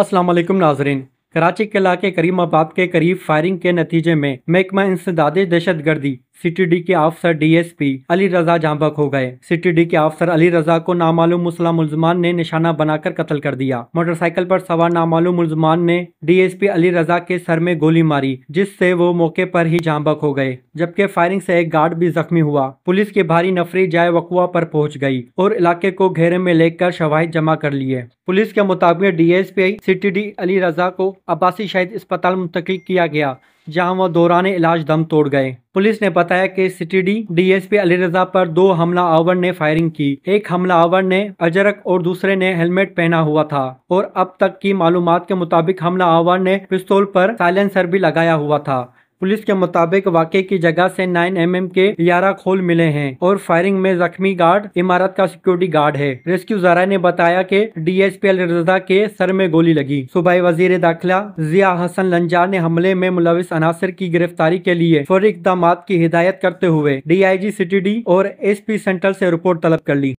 अस्सलाम वालेकुम नाजरीन कराची के इलाके करीमाबाद के करीब फायरिंग के नतीजे में महकमा इंसदाद दहशत गर्दी डी के अफसर डीएसपी अली रजा झांबक हो गए डी के अफसर अली रजा को नामालूम मुस्लिम मुलजमान ने निशाना बनाकर कत्ल कर दिया मोटरसाइकिल पर सवार नामालूम मुलजमान ने डीएसपी अली रजा के सर में गोली मारी जिससे वो मौके पर ही झांबक हो गए जबकि फायरिंग से एक गार्ड भी जख्मी हुआ पुलिस की भारी नफरी जाय वकुआ पर पहुंच गई और इलाके को घेरे में लेकर शवाहिद जमा कर लिए पुलिस के मुताबिक डीएसपी डी अली रजा को अब्बासी शहीद अस्पताल मुंतकिल किया गया जहां वह दौरान इलाज दम तोड़ गए पुलिस ने बताया कि सिटीडी डीएसपी अली रजा पर दो हमला आवर ने फायरिंग की एक हमला आवर ने अजरक और दूसरे ने हेलमेट पहना हुआ था और अब तक की मालूमात के मुताबिक हमला आवर ने पिस्तौल पर साइलेंसर भी लगाया हुआ था पुलिस के मुताबिक वाकई की जगह से 9 एम mm के ग्यारह खोल मिले हैं और फायरिंग में जख्मी गार्ड इमारत का सिक्योरिटी गार्ड है रेस्क्यू जरा ने बताया कि डी एस के सर में गोली लगी सुबह वजीर दाखिला जिया हसन लंजार ने हमले में मुलविस अनासर की गिरफ्तारी के लिए फौरी इकदाम की हिदायत करते हुए D I G city D और एस पी सेंट्रल ऐसी से रिपोर्ट तलब कर ली